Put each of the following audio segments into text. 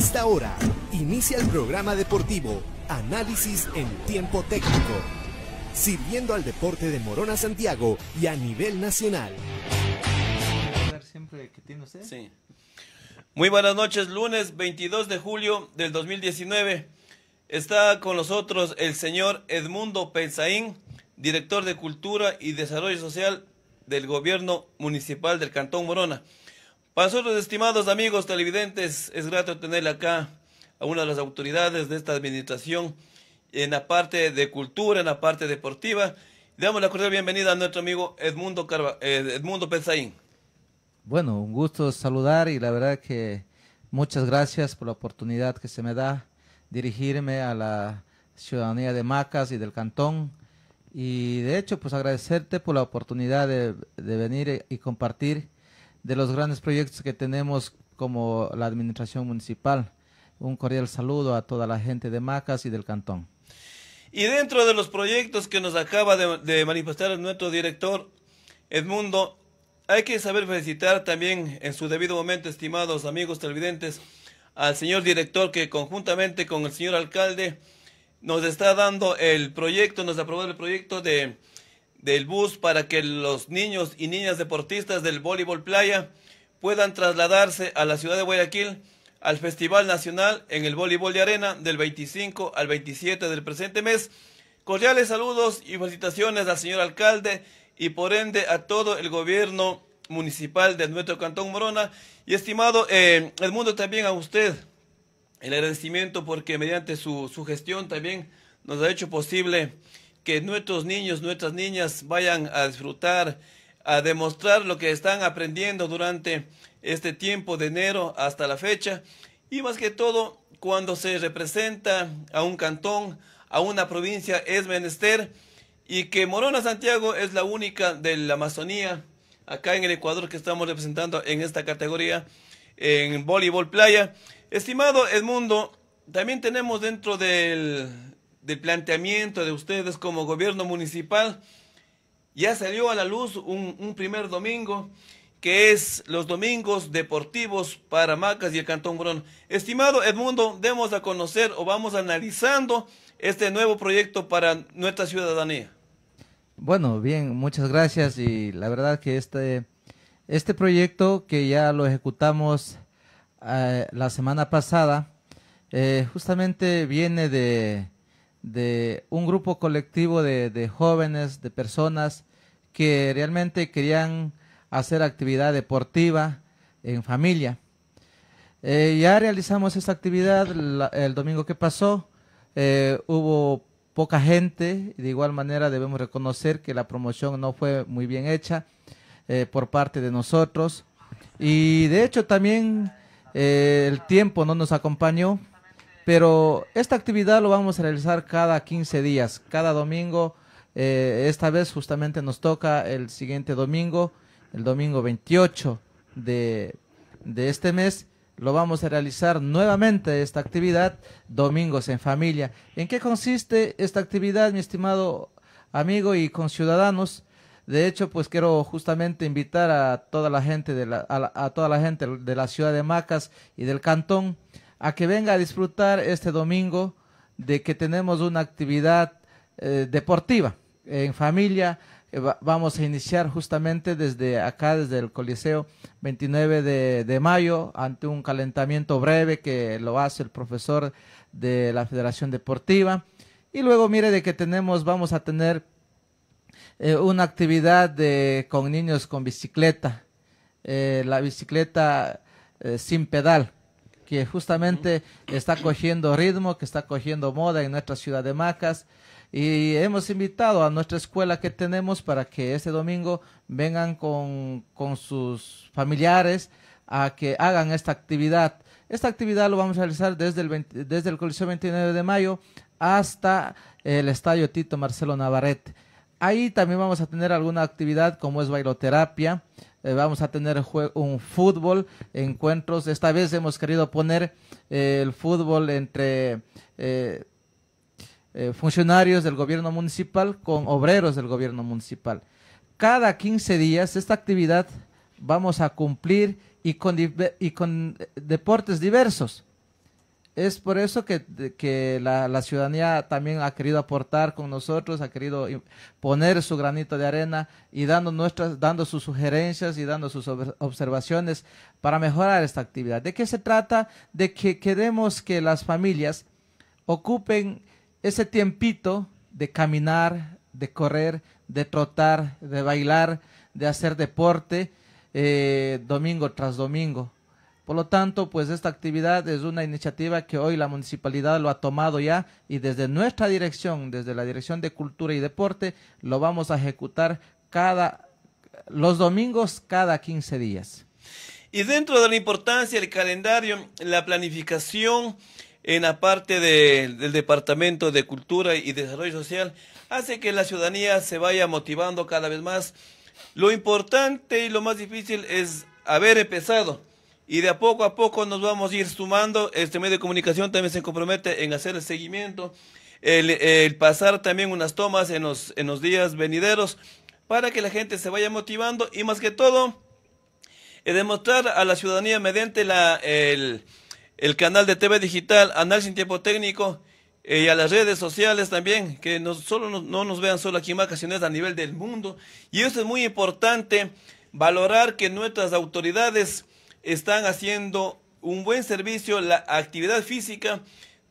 esta hora inicia el programa deportivo Análisis en Tiempo Técnico, sirviendo al deporte de Morona Santiago y a nivel nacional. Muy buenas noches, lunes 22 de julio del 2019. Está con nosotros el señor Edmundo Pensaín, director de Cultura y Desarrollo Social del Gobierno Municipal del Cantón Morona. Para nosotros, estimados amigos televidentes, es grato tener acá a una de las autoridades de esta administración en la parte de cultura, en la parte deportiva. Damos la cordial bienvenida a nuestro amigo Edmundo, Carva, eh, Edmundo Bueno, un gusto saludar y la verdad que muchas gracias por la oportunidad que se me da dirigirme a la ciudadanía de Macas y del Cantón. Y de hecho, pues agradecerte por la oportunidad de, de venir y compartir de los grandes proyectos que tenemos como la administración municipal. Un cordial saludo a toda la gente de Macas y del cantón. Y dentro de los proyectos que nos acaba de, manifestar nuestro director, Edmundo, hay que saber felicitar también en su debido momento, estimados amigos televidentes, al señor director que conjuntamente con el señor alcalde nos está dando el proyecto, nos aprobó el proyecto de del bus para que los niños y niñas deportistas del voleibol playa puedan trasladarse a la ciudad de Guayaquil al Festival Nacional en el Voleibol de Arena del 25 al 27 del presente mes. Cordiales saludos y felicitaciones al señor alcalde y por ende a todo el gobierno municipal de nuestro Cantón Morona. Y estimado eh, el mundo también a usted el agradecimiento porque mediante su, su gestión también nos ha hecho posible que nuestros niños, nuestras niñas vayan a disfrutar, a demostrar lo que están aprendiendo durante este tiempo de enero hasta la fecha. Y más que todo, cuando se representa a un cantón, a una provincia, es menester. Y que Morona Santiago es la única de la Amazonía, acá en el Ecuador, que estamos representando en esta categoría, en voleibol playa. Estimado Edmundo, también tenemos dentro del planteamiento de ustedes como gobierno municipal, ya salió a la luz un, primer domingo que es los domingos deportivos para Macas y el Cantón Morón. Estimado Edmundo, demos a conocer o vamos analizando este nuevo proyecto para nuestra ciudadanía. Bueno, bien, muchas gracias y la verdad que este, este proyecto que ya lo ejecutamos eh, la semana pasada, eh, justamente viene de, de un grupo colectivo de, jóvenes, de personas que realmente querían hacer actividad deportiva en familia. Eh, ya realizamos esta actividad el domingo que pasó. Eh, hubo poca gente. De igual manera debemos reconocer que la promoción no fue muy bien hecha eh, por parte de nosotros. Y de hecho también el tiempo no nos acompañó. Pero esta actividad lo vamos a realizar cada 15 días, cada domingo. Eh, esta vez justamente nos toca el siguiente domingo, el domingo 28 de, de este mes lo vamos a realizar nuevamente esta actividad domingos en familia. ¿En qué consiste esta actividad, mi estimado amigo y conciudadanos? De hecho, pues quiero justamente invitar a toda la gente de a toda la gente de la ciudad de Macas y del cantón a que venga a disfrutar este domingo de que tenemos una actividad eh, deportiva en familia. Eh, vamos a iniciar justamente desde acá, desde el Coliseo 29 de, mayo, ante un calentamiento breve que lo hace el profesor de la Federación Deportiva. Y luego mire de que tenemos, vamos a tener eh, una actividad de, con niños con bicicleta, la bicicleta sin pedal que justamente está cogiendo ritmo, que está cogiendo moda en nuestra ciudad de Macas. Y hemos invitado a nuestra escuela que tenemos para que este domingo vengan con, sus familiares a que hagan esta actividad. Esta actividad lo vamos a realizar desde el, desde el Coliseo 29 de mayo hasta el Estadio Tito Marcelo Navarrete. Ahí también vamos a tener alguna actividad como es bailoterapia, eh, vamos a tener un fútbol, encuentros. Esta vez hemos querido poner eh, el fútbol entre eh, funcionarios del gobierno municipal con obreros del gobierno municipal. Cada 15 días esta actividad vamos a cumplir y con deportes diversos es por eso que, que la, ciudadanía también ha querido aportar con nosotros, ha querido poner su granito de arena y dando, nuestras, dando sus sugerencias y dando sus observaciones para mejorar esta actividad. ¿De qué se trata? De que queremos que las familias ocupen ese tiempito de caminar, de correr, de trotar, de bailar, de hacer deporte eh, domingo tras domingo por lo tanto, pues esta actividad es una iniciativa que hoy la municipalidad lo ha tomado ya y desde nuestra dirección, desde la Dirección de Cultura y Deporte, lo vamos a ejecutar cada los domingos cada 15 días. Y dentro de la importancia del calendario, la planificación en la parte del Departamento de Cultura y Desarrollo Social hace que la ciudadanía se vaya motivando cada vez más. Lo importante y lo más difícil es haber empezado y de a poco a poco nos vamos a ir sumando. Este medio de comunicación también se compromete en hacer el seguimiento, el, pasar también unas tomas en los, en los días venideros para que la gente se vaya motivando y más que todo, eh, demostrar a la ciudadanía mediante la, el, canal de TV digital, análisis en tiempo técnico eh, y a las redes sociales también, que no, solo no, nos vean solo aquí en Maca, a nivel del mundo. Y eso es muy importante, valorar que nuestras autoridades están haciendo un buen servicio la actividad física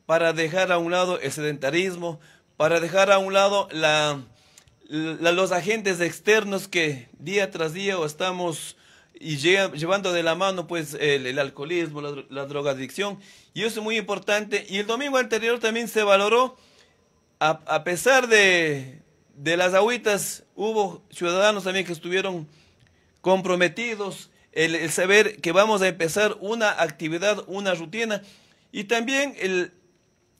para dejar a un lado el sedentarismo, para dejar a un lado los agentes externos que día tras día estamos llevando de la mano pues el, alcoholismo, la, drogadicción y eso es muy importante y el domingo anterior también se valoró a, pesar de, de las agüitas hubo ciudadanos también que estuvieron comprometidos el, saber que vamos a empezar una actividad, una rutina. Y también el,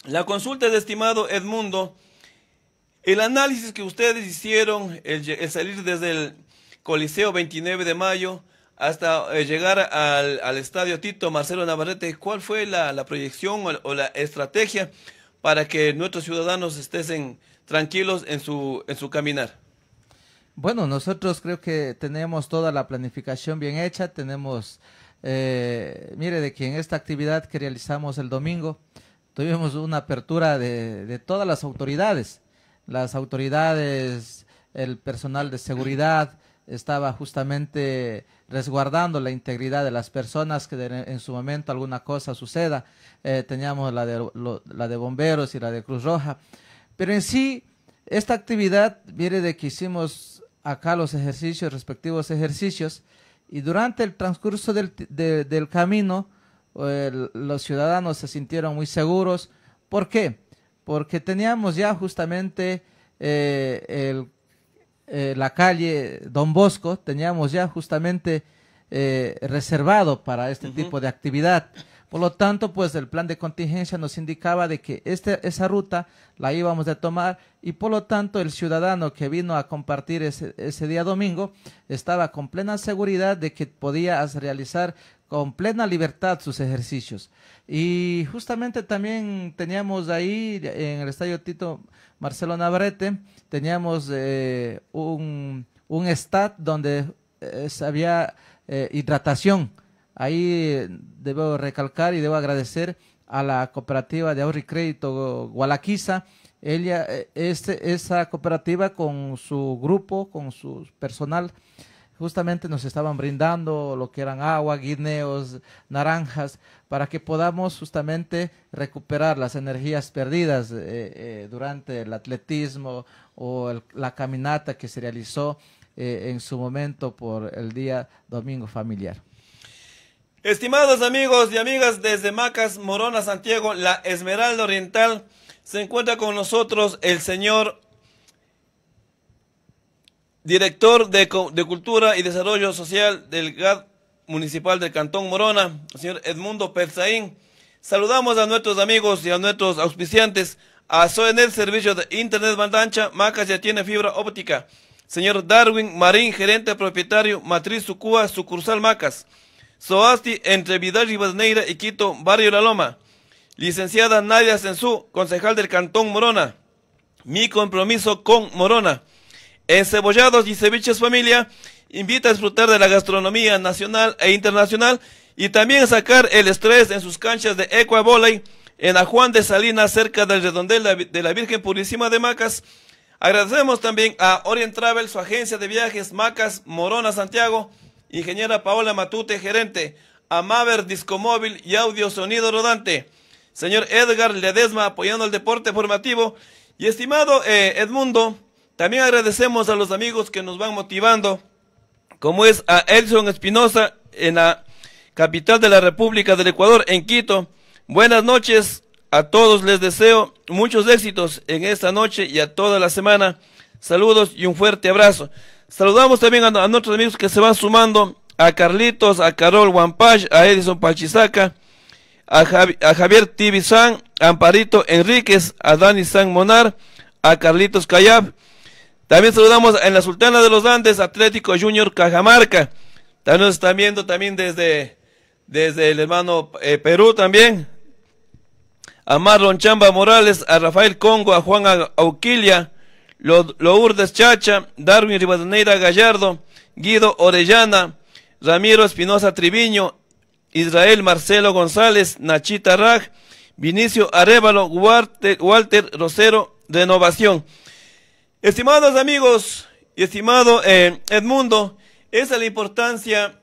la consulta de estimado Edmundo, el análisis que ustedes hicieron, el, salir desde el Coliseo 29 de mayo hasta eh, llegar al, estadio Tito Marcelo Navarrete, ¿cuál fue la, proyección o, la estrategia para que nuestros ciudadanos estén tranquilos en su, en su caminar? Bueno, nosotros creo que tenemos toda la planificación bien hecha, tenemos, eh, mire, de que en esta actividad que realizamos el domingo, tuvimos una apertura de, todas las autoridades, las autoridades, el personal de seguridad, estaba justamente resguardando la integridad de las personas que en su momento alguna cosa suceda. Eh, teníamos la de, la de bomberos y la de Cruz Roja. Pero en sí, esta actividad, mire, de que hicimos acá los ejercicios, respectivos ejercicios, y durante el transcurso del, del camino los ciudadanos se sintieron muy seguros. ¿Por qué? Porque teníamos ya justamente eh, el, eh, la calle Don Bosco, teníamos ya justamente eh, reservado para este tipo de actividad. Por lo tanto, pues el plan de contingencia nos indicaba de que este, esa ruta la íbamos a tomar y por lo tanto el ciudadano que vino a compartir ese, ese día domingo estaba con plena seguridad de que podía realizar con plena libertad sus ejercicios. Y justamente también teníamos ahí en el estadio Tito Marcelo Navarrete, teníamos eh, un, un donde eh, había eh, hidratación Ahí eh, debo recalcar y debo agradecer a la cooperativa de ahorro y crédito Gualaquiza. Ella, eh, este, esa cooperativa con su grupo, con su personal, justamente nos estaban brindando lo que eran agua, guineos, naranjas, para que podamos justamente recuperar las energías perdidas eh, durante el atletismo o la caminata que se realizó en su momento por el día domingo familiar. Estimados amigos y amigas desde Macas, Morona, Santiago, la Esmeralda Oriental, se encuentra con nosotros el señor director de, Cultura y Desarrollo Social del GAD Municipal del Cantón Morona, el señor Edmundo Persaín. Saludamos a nuestros amigos y a nuestros auspiciantes, a el Servicio de Internet Bandancha, Macas ya tiene fibra óptica. Señor Darwin Marín, gerente propietario, Matriz Sucúa, sucursal Macas. Soasti entre Vidal y y Quito, Barrio La Loma. Licenciada Nadia Sensú, concejal del Cantón Morona. Mi compromiso con Morona. Encebollados y ceviches familia, invita a disfrutar de la gastronomía nacional e internacional y también sacar el estrés en sus canchas de Ecuavoley en la Juan de Salinas, cerca del redondel de la Virgen Purísima de Macas. Agradecemos también a Orient Travel, su agencia de viajes Macas Morona Santiago, Ingeniera Paola Matute, gerente. Amaver, discomóvil y audio sonido rodante. Señor Edgar Ledesma, apoyando el deporte formativo. Y estimado eh, Edmundo, también agradecemos a los amigos que nos van motivando, como es a Elson Espinosa en la capital de la República del Ecuador, en Quito. Buenas noches a todos, les deseo muchos éxitos en esta noche y a toda la semana. Saludos y un fuerte abrazo. Saludamos también a, nuestros amigos que se van sumando, a Carlitos, a Carol Wampach, a Edison Pachisaca, a, Javier Tibizán, a Amparito Enríquez, a Dani San Monar, a Carlitos Callab, También saludamos en la Sultana de los Andes, Atlético Junior Cajamarca. También nos están viendo también desde, desde el hermano eh, Perú también. A Marlon Chamba Morales, a Rafael Congo, a Juan Auquilia, Lourdes Chacha, Darwin Rivadeneira Gallardo, Guido Orellana, Ramiro Espinosa Triviño, Israel Marcelo González, Nachita Raj, Vinicio Arevalo, Walter, Rosero, Renovación. Estimados amigos y estimado eh, Edmundo, esa es la importancia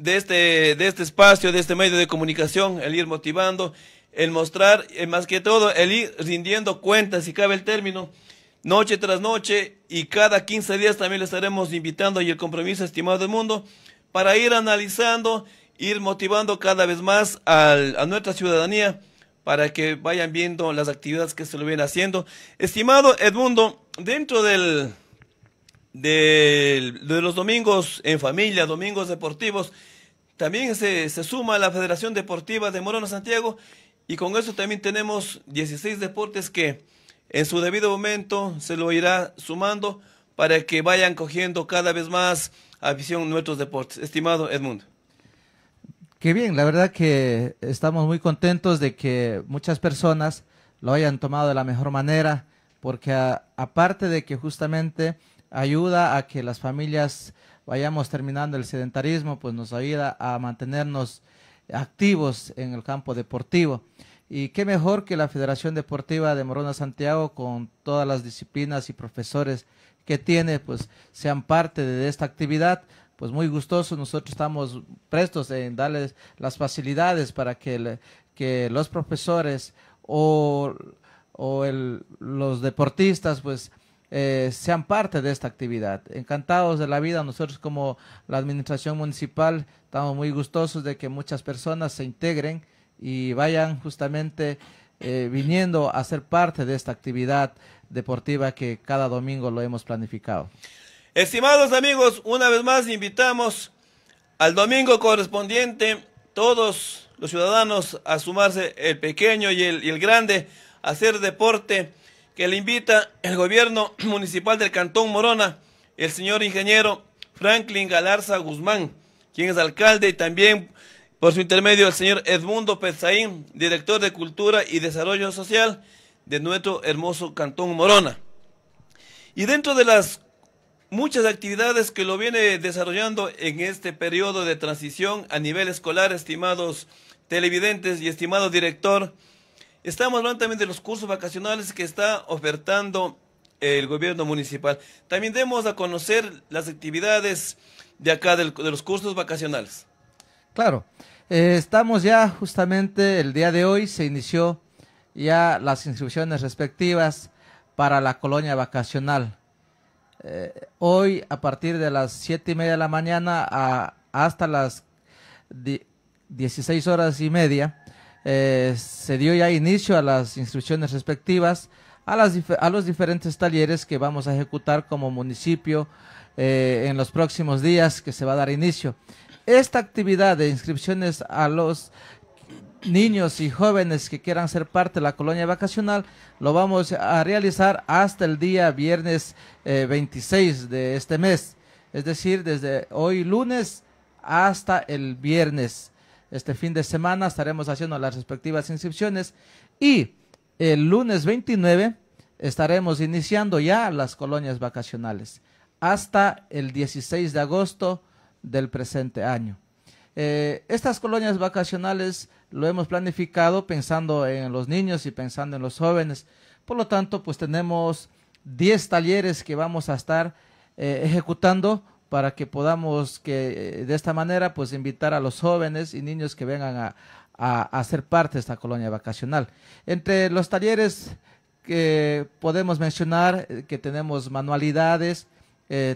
de este, de este espacio, de este medio de comunicación, el ir motivando, el mostrar, eh, más que todo, el ir rindiendo cuentas, si cabe el término, noche tras noche y cada 15 días también le estaremos invitando y el compromiso, estimado del mundo, para ir analizando, ir motivando cada vez más a nuestra ciudadanía para que vayan viendo las actividades que se lo vienen haciendo. Estimado Edmundo, dentro del, de los domingos en familia, domingos deportivos, también se, se suma la Federación Deportiva de Morona Santiago y con eso también tenemos 16 deportes que en su debido momento se lo irá sumando para que vayan cogiendo cada vez más afición nuestros deportes. Estimado Edmundo. Qué bien, la verdad que estamos muy contentos de que muchas personas lo hayan tomado de la mejor manera, porque aparte de que justamente ayuda a que las familias vayamos terminando el sedentarismo, pues nos ayuda a mantenernos activos en el campo deportivo. Y qué mejor que la Federación Deportiva de Morona Santiago, con todas las disciplinas y profesores que tiene, pues sean parte de esta actividad. Pues muy gustoso, nosotros estamos prestos en darles las facilidades para que, que los profesores o, o el, los deportistas, pues, eh, sean parte de esta actividad. Encantados de la vida, nosotros como la Administración Municipal estamos muy gustosos de que muchas personas se integren y vayan justamente eh, viniendo a ser parte de esta actividad deportiva que cada domingo lo hemos planificado. Estimados amigos, una vez más invitamos al domingo correspondiente todos los ciudadanos a sumarse el pequeño y el, y el grande a hacer deporte que le invita el gobierno municipal del Cantón Morona, el señor ingeniero Franklin Galarza Guzmán, quien es alcalde y también por su intermedio, el señor Edmundo Pezaín, director de Cultura y Desarrollo Social de nuestro hermoso Cantón Morona. Y dentro de las muchas actividades que lo viene desarrollando en este periodo de transición a nivel escolar, estimados televidentes y estimado director, estamos hablando también de los cursos vacacionales que está ofertando el gobierno municipal. También demos a conocer las actividades de acá, de los cursos vacacionales. Claro, eh, estamos ya justamente el día de hoy, se inició ya las instrucciones respectivas para la colonia vacacional. Eh, hoy a partir de las siete y media de la mañana a, hasta las 16 horas y media eh, se dio ya inicio a las instrucciones respectivas a, las a los diferentes talleres que vamos a ejecutar como municipio en los próximos días que se va a dar inicio. Esta actividad de inscripciones a los niños y jóvenes que quieran ser parte de la colonia vacacional lo vamos a realizar hasta el día viernes 26 eh, de este mes, es decir, desde hoy lunes hasta el viernes. Este fin de semana estaremos haciendo las respectivas inscripciones y el lunes 29 estaremos iniciando ya las colonias vacacionales hasta el 16 de agosto del presente año. Eh, estas colonias vacacionales lo hemos planificado pensando en los niños y pensando en los jóvenes. Por lo tanto, pues tenemos 10 talleres que vamos a estar eh, ejecutando para que podamos que eh, de esta manera pues invitar a los jóvenes y niños que vengan a, a, ser parte de esta colonia vacacional. Entre los talleres que podemos mencionar que tenemos manualidades,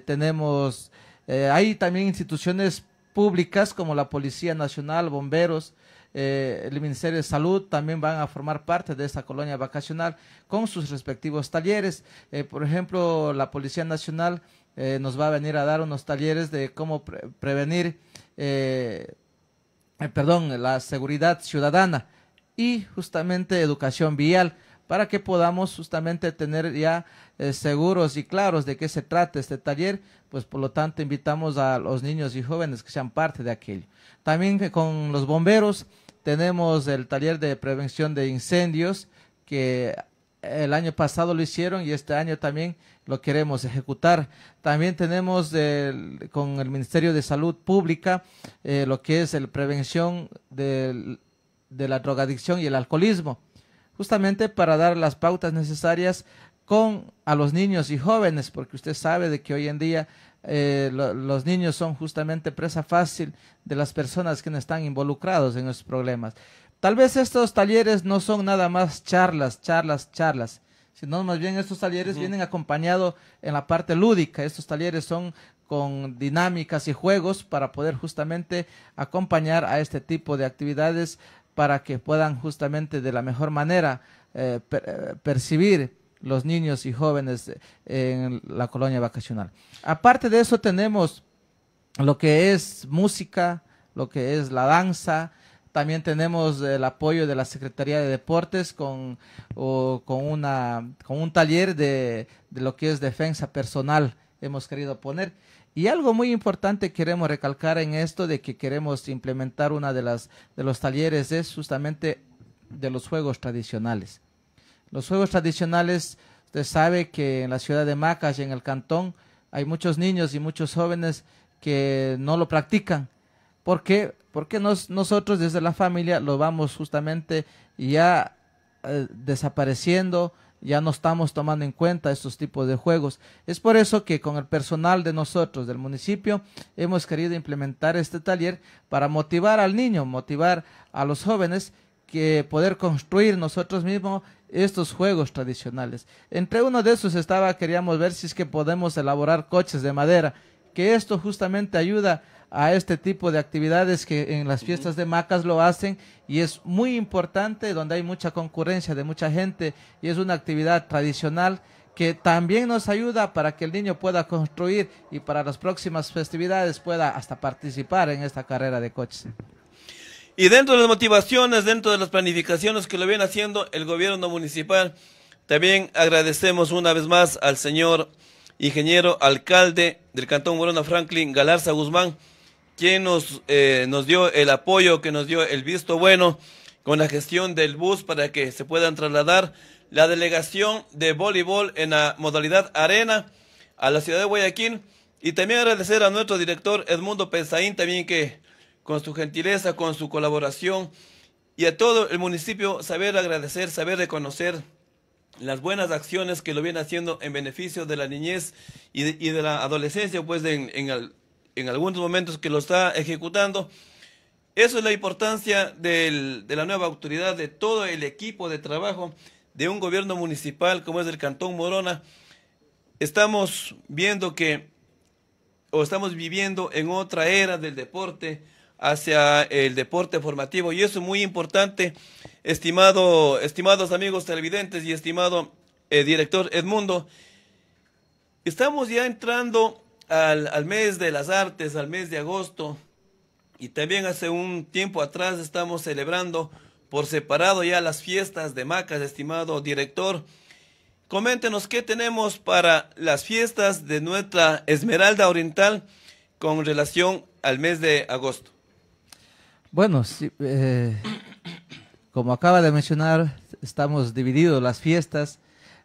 tenemos eh, hay también instituciones públicas como la Policía Nacional, bomberos, eh, el Ministerio de Salud también van a formar parte de esta colonia vacacional con sus respectivos talleres. Eh, por ejemplo, la Policía Nacional nos va a venir a dar unos talleres de cómo prevenir, perdón, la seguridad ciudadana y justamente educación vial para que podamos justamente tener ya eh, seguros y claros de qué se trata este taller, pues por lo tanto invitamos a los niños y jóvenes que sean parte de aquello. También con los bomberos tenemos el taller de prevención de incendios que el año pasado lo hicieron y este año también lo queremos ejecutar. También tenemos con el Ministerio de Salud Pública eh, lo que es la prevención de la drogadicción y el alcoholismo justamente para dar las pautas necesarias con a los niños y jóvenes, porque usted sabe de que hoy en día eh, los niños son justamente presa fácil de las personas que están involucrados en estos problemas. Tal vez estos talleres no son nada más charlas, charlas, charlas, sino más bien estos talleres vienen acompañados en la parte lúdica. Estos talleres son con dinámicas y juegos para poder justamente acompañar a este tipo de actividades para que puedan justamente de la mejor manera eh, eh, percibir los niños y jóvenes eh, en la colonia vacacional. Aparte de eso tenemos lo que es música, lo que es la danza, también tenemos el apoyo de la Secretaría de Deportes con, un taller de lo que es defensa personal, hemos querido poner. Y algo muy importante queremos recalcar en esto de que queremos implementar una de las de los talleres es justamente de los juegos tradicionales. Los juegos tradicionales, usted sabe que en la ciudad de Macas y en el cantón hay muchos niños y muchos jóvenes que no lo practican. ¿Por qué? Porque nosotros desde la familia lo vamos justamente ya eh, desapareciendo, ya no estamos tomando en cuenta estos tipos de juegos. Es por eso que con el personal de nosotros del municipio hemos querido implementar este taller para motivar al niño, motivar a los jóvenes que poder construir nosotros mismos estos juegos tradicionales. Entre uno de esos estaba, queríamos ver si es que podemos elaborar coches de madera, que esto justamente ayuda a este tipo de actividades que en las fiestas de Macas lo hacen y es muy importante donde hay mucha concurrencia de mucha gente y es una actividad tradicional que también nos ayuda para que el niño pueda construir y para las próximas festividades pueda hasta participar en esta carrera de coches. Y dentro de las motivaciones, dentro de las planificaciones que lo viene haciendo el gobierno municipal, también agradecemos una vez más al señor ingeniero alcalde del Cantón Morona Franklin, Galarza Guzmán, quien nos, eh, nos dio el apoyo, que nos dio el visto bueno con la gestión del bus para que se puedan trasladar la delegación de voleibol en la modalidad arena a la ciudad de Guayaquil. Y también agradecer a nuestro director Edmundo Pensaín, también que con su gentileza, con su colaboración y a todo el municipio saber agradecer, saber reconocer las buenas acciones que lo viene haciendo en beneficio de la niñez y de, la adolescencia, pues en, el, en algunos momentos que lo está ejecutando. Eso es la importancia de la nueva autoridad, de todo el equipo de trabajo de un gobierno municipal como es el Cantón Morona. Estamos viendo que, o estamos viviendo en otra era del deporte, hacia el deporte formativo, y eso es muy importante, estimado, estimados amigos televidentes y estimado eh, director Edmundo. Estamos ya entrando al, mes de las artes, al mes de agosto, y también hace un tiempo atrás estamos celebrando por separado ya las fiestas de Macas, estimado director. Coméntenos qué tenemos para las fiestas de nuestra Esmeralda Oriental con relación al mes de agosto. Bueno, eh, como acaba de mencionar, estamos divididos las fiestas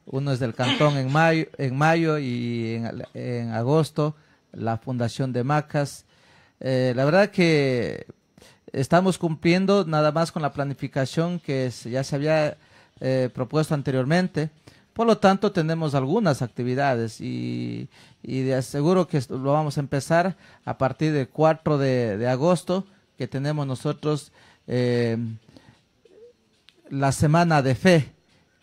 uno es del Cantón en mayo, en mayo y en, agosto la Fundación de Macas. Eh, la verdad que estamos cumpliendo nada más con la planificación que ya se había eh, propuesto anteriormente. Por lo tanto, tenemos algunas actividades y, y de aseguro que lo vamos a empezar a partir del 4 de, agosto, que tenemos nosotros eh, la Semana de Fe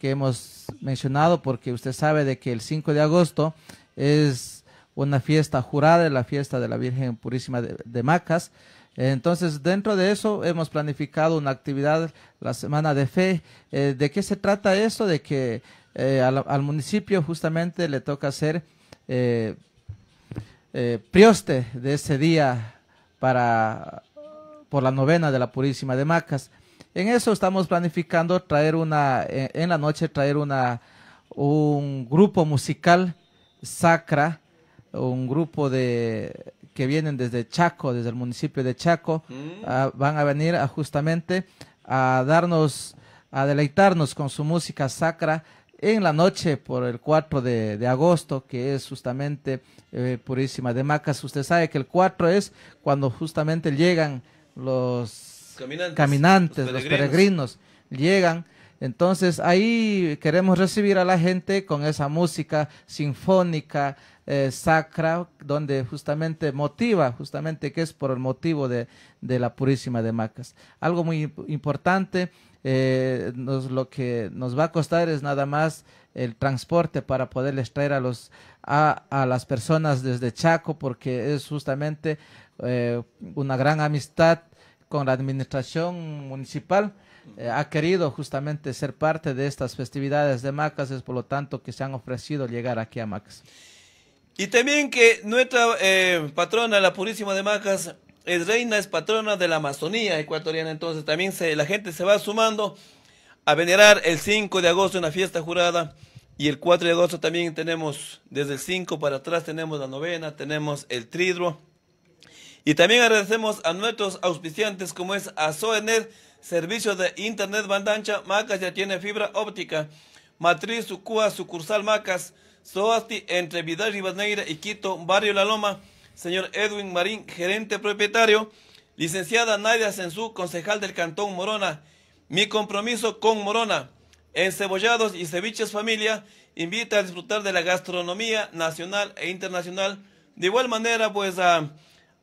que hemos mencionado, porque usted sabe de que el 5 de agosto es una fiesta jurada, la fiesta de la Virgen Purísima de, Macas. Entonces, dentro de eso hemos planificado una actividad, la Semana de Fe. Eh, ¿De qué se trata eso? De que eh, al, municipio justamente le toca ser eh, eh, prioste de ese día para por la novena de la Purísima de Macas. En eso estamos planificando traer una, eh, en la noche traer una, un grupo musical, Sacra, un grupo de que vienen desde Chaco, desde el municipio de Chaco, mm. ah, van a venir justamente a darnos, a deleitarnos con su música sacra en la noche por el 4 de, agosto, que es justamente eh, Purísima de Macas. Usted sabe que el 4 es cuando justamente llegan los caminantes, los, peregrinos. llegan. Entonces ahí queremos recibir a la gente con esa música sinfónica, eh, sacra, donde justamente motiva, justamente que es por el motivo de, la Purísima de Macas. Algo muy importante, eh, lo que nos va a costar es nada más el transporte para poderles traer a, los, a, a las personas desde Chaco, porque es justamente eh, una gran amistad con la administración municipal eh, ha querido justamente ser parte de estas festividades de Macas, es por lo tanto que se han ofrecido llegar aquí a Macas. Y también que nuestra eh, patrona, la Purísima de Macas, es reina, es patrona de la Amazonía ecuatoriana, entonces también la gente se va sumando a venerar el 5 de agosto una fiesta jurada y el 4 de agosto también tenemos, desde el 5 para atrás tenemos la novena, tenemos el tridro y también agradecemos a nuestros auspiciantes como es Azoenet, servicio de Internet banda Macas ya tiene fibra óptica, Matriz Sucúa, sucursal Macas, Soasti entre Vidal y y Quito, Barrio La Loma, señor Edwin Marín, gerente propietario, licenciada Nadia Sensú, concejal del Cantón Morona, mi compromiso con Morona, encebollados y ceviches familia, invita a disfrutar de la gastronomía nacional e internacional. De igual manera, pues a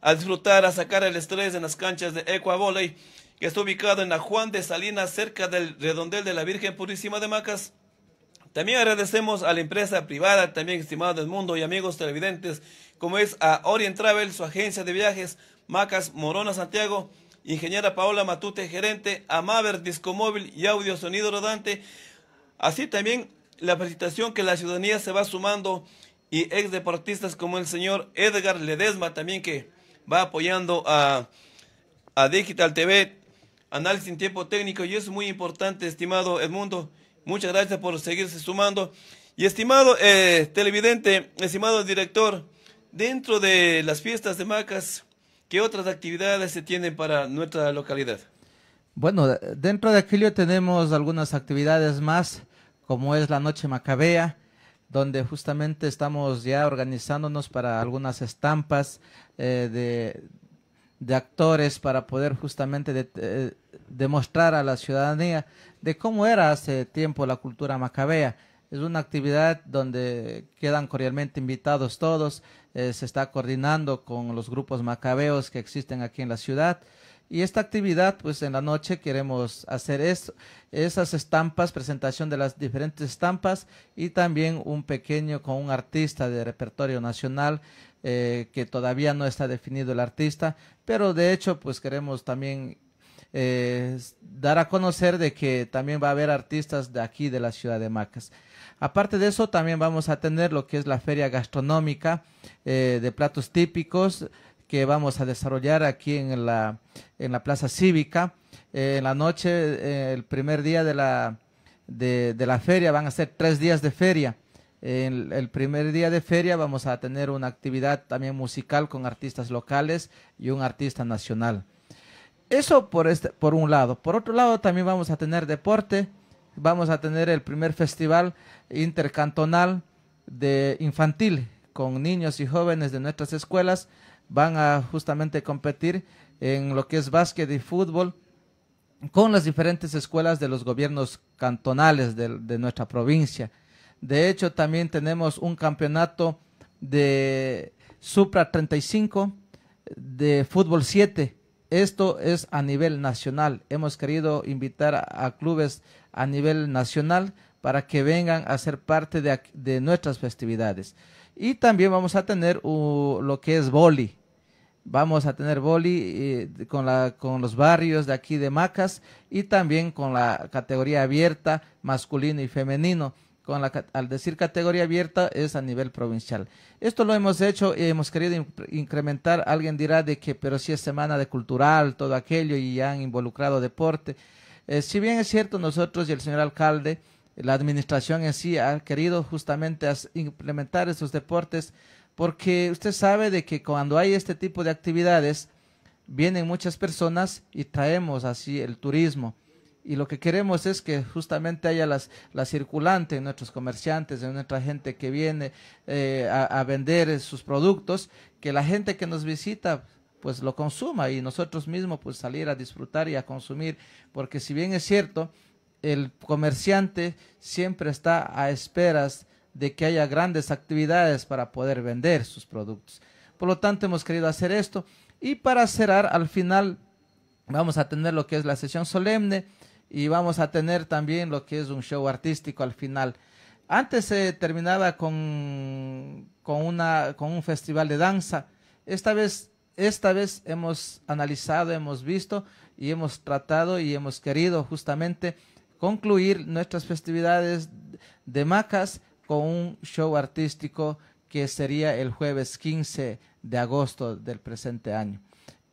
a disfrutar, a sacar el estrés en las canchas de Ecuavoley, que está ubicado en la Juan de Salinas, cerca del redondel de la Virgen Purísima de Macas. También agradecemos a la empresa privada, también estimada del mundo y amigos televidentes, como es a Orient Travel, su agencia de viajes, Macas Morona Santiago, ingeniera Paola Matute, gerente, a Maver Discomóvil y Audio Sonido Rodante. Así también la felicitación que la ciudadanía se va sumando y ex deportistas como el señor Edgar Ledesma también que va apoyando a, Digital TV, análisis en tiempo técnico, y eso es muy importante, estimado Edmundo. Muchas gracias por seguirse sumando. Y estimado eh, televidente, estimado director, dentro de las fiestas de Macas, ¿qué otras actividades se tienen para nuestra localidad? Bueno, dentro de Aquilio tenemos algunas actividades más, como es la Noche Macabea, donde justamente estamos ya organizándonos para algunas estampas eh, de, actores para poder justamente eh, demostrar a la ciudadanía de cómo era hace tiempo la cultura macabea. Es una actividad donde quedan cordialmente invitados todos, eh, se está coordinando con los grupos macabeos que existen aquí en la ciudad. Y esta actividad, pues en la noche queremos hacer esas estampas, presentación de las diferentes estampas y también un pequeño con un artista de repertorio nacional eh, que todavía no está definido el artista, pero de hecho, pues queremos también eh, dar a conocer de que también va a haber artistas de aquí de la ciudad de Macas. Aparte de eso, también vamos a tener lo que es la feria gastronómica eh, de platos típicos que vamos a desarrollar aquí en la, Plaza Cívica. Eh, en la noche, eh, el primer día de la, de, la feria, van a ser tres días de feria. en el, primer día de feria vamos a tener una actividad también musical con artistas locales y un artista nacional. Eso por, este, por un lado. Por otro lado, también vamos a tener deporte. Vamos a tener el primer festival intercantonal de infantil con niños y jóvenes de nuestras escuelas van a justamente competir en lo que es básquet y fútbol con las diferentes escuelas de los gobiernos cantonales de, de nuestra provincia. De hecho, también tenemos un campeonato de Supra 35 de fútbol 7. Esto es a nivel nacional. Hemos querido invitar a, clubes a nivel nacional para que vengan a ser parte de nuestras festividades. Y también vamos a tener uh, lo que es boli. Vamos a tener boli eh, con, la, con los barrios de aquí de Macas y también con la categoría abierta, masculino y femenino. Con la, al decir categoría abierta es a nivel provincial. Esto lo hemos hecho y hemos querido incrementar. Alguien dirá de que, pero si es semana de cultural, todo aquello, y han involucrado deporte. Eh, si bien es cierto, nosotros y el señor alcalde la administración en sí ha querido justamente implementar esos deportes porque usted sabe de que cuando hay este tipo de actividades vienen muchas personas y traemos así el turismo. Y lo que queremos es que justamente haya las, la circulante, nuestros comerciantes, en nuestra gente que viene eh, a, a vender sus productos, que la gente que nos visita pues lo consuma y nosotros mismos pues salir a disfrutar y a consumir, porque si bien es cierto, el comerciante siempre está a esperas de que haya grandes actividades para poder vender sus productos. Por lo tanto, hemos querido hacer esto. Y para cerrar, al final vamos a tener lo que es la sesión solemne y vamos a tener también lo que es un show artístico al final. Antes se terminaba con, con, una, con un festival de danza. Esta vez, esta vez hemos analizado, hemos visto y hemos tratado y hemos querido justamente concluir nuestras festividades de Macas con un show artístico que sería el jueves 15 de agosto del presente año.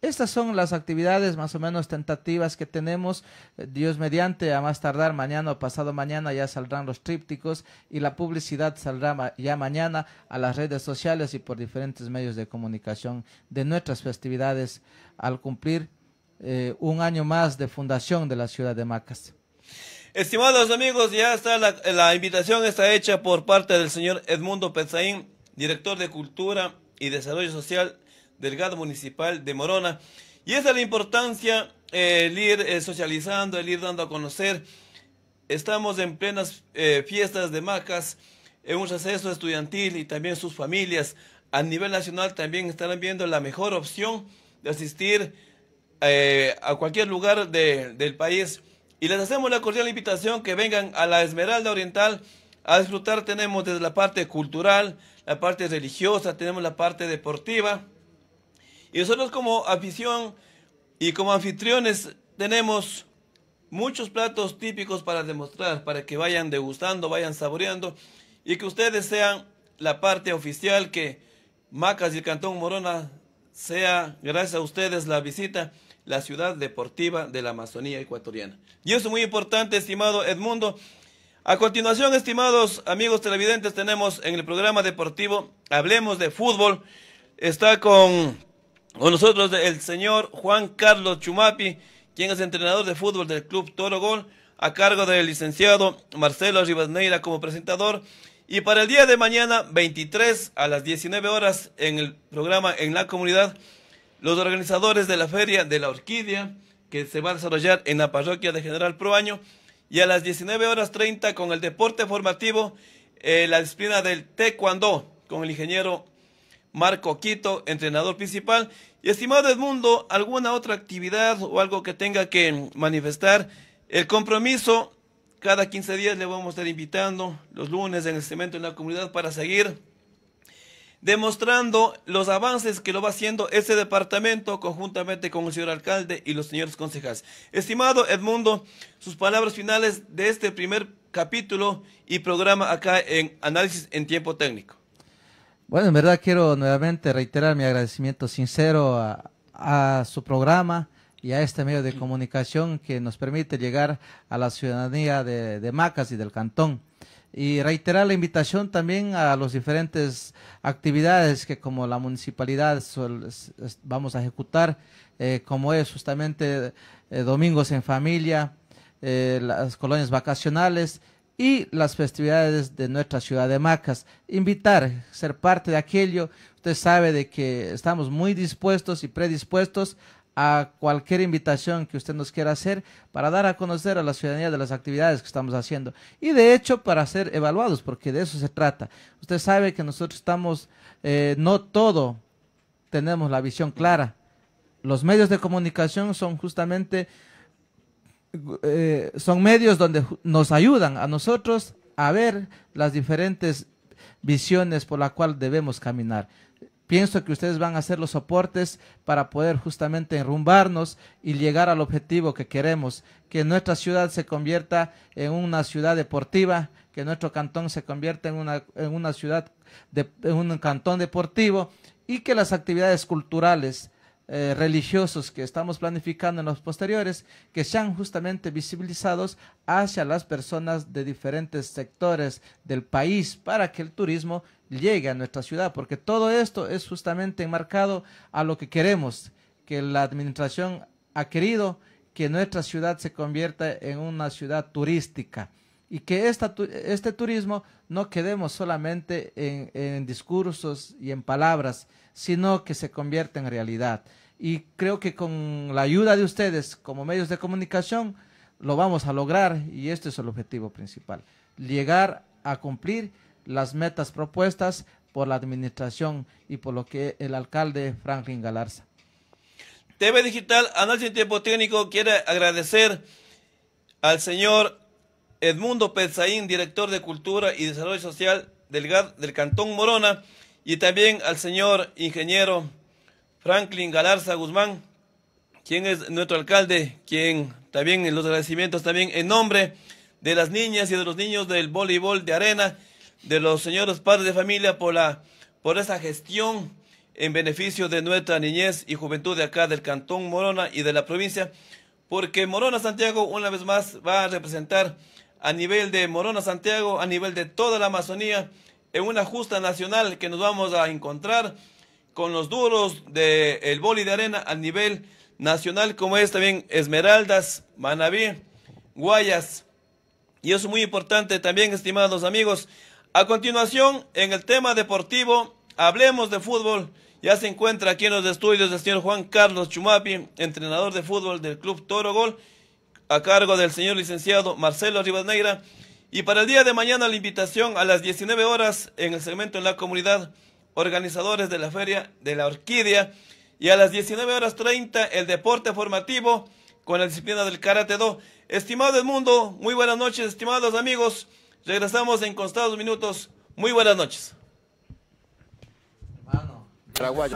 Estas son las actividades más o menos tentativas que tenemos. Dios mediante, a más tardar mañana o pasado mañana ya saldrán los trípticos y la publicidad saldrá ya mañana a las redes sociales y por diferentes medios de comunicación de nuestras festividades al cumplir eh, un año más de fundación de la ciudad de Macas. Estimados amigos, ya está la, invitación está hecha por parte del señor Edmundo Pensaín, director de Cultura y Desarrollo Social del GAD Municipal de Morona. Y esa es la importancia, el ir eh, socializando, el ir dando a conocer. Estamos en plenas eh, fiestas de macas, en eh, un receso estudiantil y también sus familias a nivel nacional también estarán viendo la mejor opción de asistir a cualquier lugar del país y les hacemos la cordial invitación que vengan a la Esmeralda Oriental a disfrutar. Tenemos desde la parte cultural, la parte religiosa, tenemos la parte deportiva. Y nosotros como afición y como anfitriones tenemos muchos platos típicos para demostrar, para que vayan degustando, vayan saboreando y que ustedes sean la parte oficial que Macas y el Cantón Morona sea, gracias a ustedes, la visita la ciudad deportiva de la Amazonía ecuatoriana. Y eso es muy importante, estimado Edmundo. A continuación, estimados amigos televidentes, tenemos en el programa deportivo Hablemos de Fútbol. Está con, con nosotros el señor Juan Carlos Chumapi, quien es entrenador de fútbol del Club Toro Gol, a cargo del licenciado Marcelo Rivasneira como presentador. Y para el día de mañana, 23 a las 19 horas, en el programa En la Comunidad, los organizadores de la Feria de la Orquídea, que se va a desarrollar en la parroquia de General Proaño, y a las 19 horas 30 con el deporte formativo, eh, la disciplina del Taekwondo, con el ingeniero Marco Quito, entrenador principal. Y estimado Edmundo, ¿alguna otra actividad o algo que tenga que manifestar? El compromiso, cada 15 días le vamos a estar invitando, los lunes en el cemento en la comunidad para seguir demostrando los avances que lo va haciendo este departamento conjuntamente con el señor alcalde y los señores concejales. Estimado Edmundo, sus palabras finales de este primer capítulo y programa acá en Análisis en Tiempo Técnico. Bueno, en verdad quiero nuevamente reiterar mi agradecimiento sincero a, su programa y a este medio de comunicación que nos permite llegar a la ciudadanía de Macas y del Cantón y reiterar la invitación también a las diferentes actividades que como la municipalidad vamos a ejecutar, eh, como es justamente eh, domingos en familia, eh, las colonias vacacionales y las festividades de nuestra ciudad de Macas. Invitar, ser parte de aquello. Usted sabe de que estamos muy dispuestos y predispuestos a cualquier invitación que usted nos quiera hacer para dar a conocer a la ciudadanía de las actividades que estamos haciendo y de hecho para ser evaluados, porque de eso se trata. Usted sabe que nosotros estamos, eh, no todo tenemos la visión clara. Los medios de comunicación son justamente, eh, son medios donde nos ayudan a nosotros a ver las diferentes visiones por la cual debemos caminar. Pienso que ustedes van a ser los soportes para poder justamente enrumbarnos y llegar al objetivo que queremos, que nuestra ciudad se convierta en una ciudad deportiva, que nuestro cantón se convierta en una, en una ciudad, de, en un cantón deportivo y que las actividades culturales, eh, religiosos que estamos planificando en los posteriores, que sean justamente visibilizados hacia las personas de diferentes sectores del país para que el turismo llegue a nuestra ciudad, porque todo esto es justamente enmarcado a lo que queremos, que la administración ha querido que nuestra ciudad se convierta en una ciudad turística y que este turismo no quedemos solamente en, en, discursos y en palabras, sino que se convierta en realidad. Y creo que con la ayuda de ustedes como medios de comunicación lo vamos a lograr y este es el objetivo principal, llegar a cumplir las metas propuestas por la administración y por lo que el alcalde Franklin Galarza. TV Digital, Análisis Tiempo Técnico quiere agradecer al señor Edmundo Pezaín, director de Cultura y Desarrollo Social del, del Cantón Morona, y también al señor ingeniero Franklin Galarza Guzmán, quien es nuestro alcalde, quien también en los agradecimientos también en nombre de las niñas y de los niños del voleibol de arena, de los señores padres de familia por la por esa gestión en beneficio de nuestra niñez y juventud de acá del Cantón Morona y de la provincia, porque Morona Santiago una vez más va a representar a nivel de Morona Santiago, a nivel de toda la Amazonía, en una justa nacional que nos vamos a encontrar con los duros del el boli de arena a nivel nacional, como es también Esmeraldas, Manabí, Guayas. Y eso es muy importante también, estimados amigos. A continuación, en el tema deportivo, hablemos de fútbol. Ya se encuentra aquí en los estudios el señor Juan Carlos Chumapi, entrenador de fútbol del Club Toro Gol a cargo del señor licenciado Marcelo Rivadneira. Y para el día de mañana la invitación a las 19 horas en el segmento en la comunidad, organizadores de la Feria de la Orquídea. Y a las 19 horas 30 el deporte formativo con la disciplina del Karate Do. Estimado el mundo, muy buenas noches, estimados amigos. Regresamos en constados minutos. Muy buenas noches. Paraguayo.